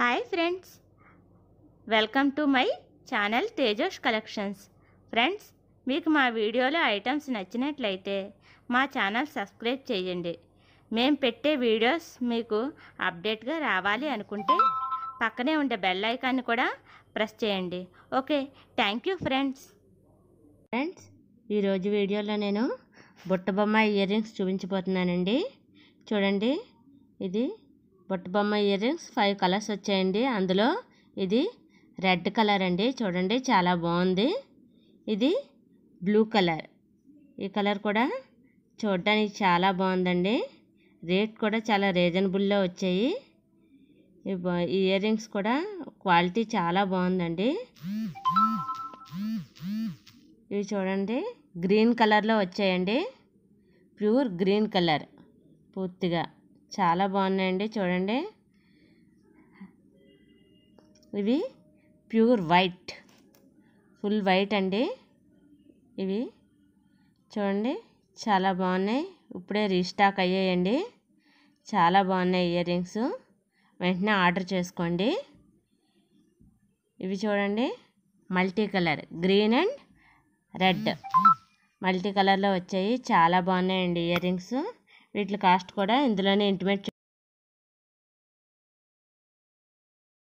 hi friends welcome to my channel Tejosh collections friends మీకు మా వీడియోలో ఐటమ్స్ నచ్చినట్లయితే మా ఛానల్ సబ్స్క్రైబ్ చేయండి మేము పెట్టే వీడియోస్ మీకు అప్డేట్గా రావాలి అనుకుంటే పక్కనే ఉండే బెల్ ఐకాన్ని కూడా ప్రెస్ చేయండి okay thank you friends friends ఈరోజు వీడియోలో నేను బుట్టబొమ్మ ఇయర్ రింగ్స్ చూపించబోతున్నానండి చూడండి ఇది బొమ్మ ఇయర్ రింగ్స్ ఫైవ్ కలర్స్ వచ్చాయండి అందులో ఇది రెడ్ కలర్ అండి చూడండి చాలా బాగుంది ఇది బ్లూ కలర్ ఈ కలర్ కూడా చూడడానికి చాలా బాగుందండి రేట్ కూడా చాలా రీజనబుల్లో వచ్చాయి ఈ ఇయర్ రింగ్స్ కూడా క్వాలిటీ చాలా బాగుందండి ఇవి చూడండి గ్రీన్ కలర్లో వచ్చాయండి ప్యూర్ గ్రీన్ కలర్ పూర్తిగా చాలా బాగున్నాయండి చూడండి ఇవి ప్యూర్ వైట్ ఫుల్ వైట్ అండి ఇవి చూడండి చాలా బాగున్నాయి ఇప్పుడే రీస్టాక్ అయ్యాయండి చాలా బాగున్నాయి ఇయర్ రింగ్స్ వెంటనే ఆర్డర్ చేసుకోండి ఇవి చూడండి multi colour green and red multi కలర్లో వచ్చాయి చాలా బాగున్నాయండి ఇయర్ రింగ్స్ వీటి కాస్ట్ కూడా ఇందులోనే ఇంటిమేట్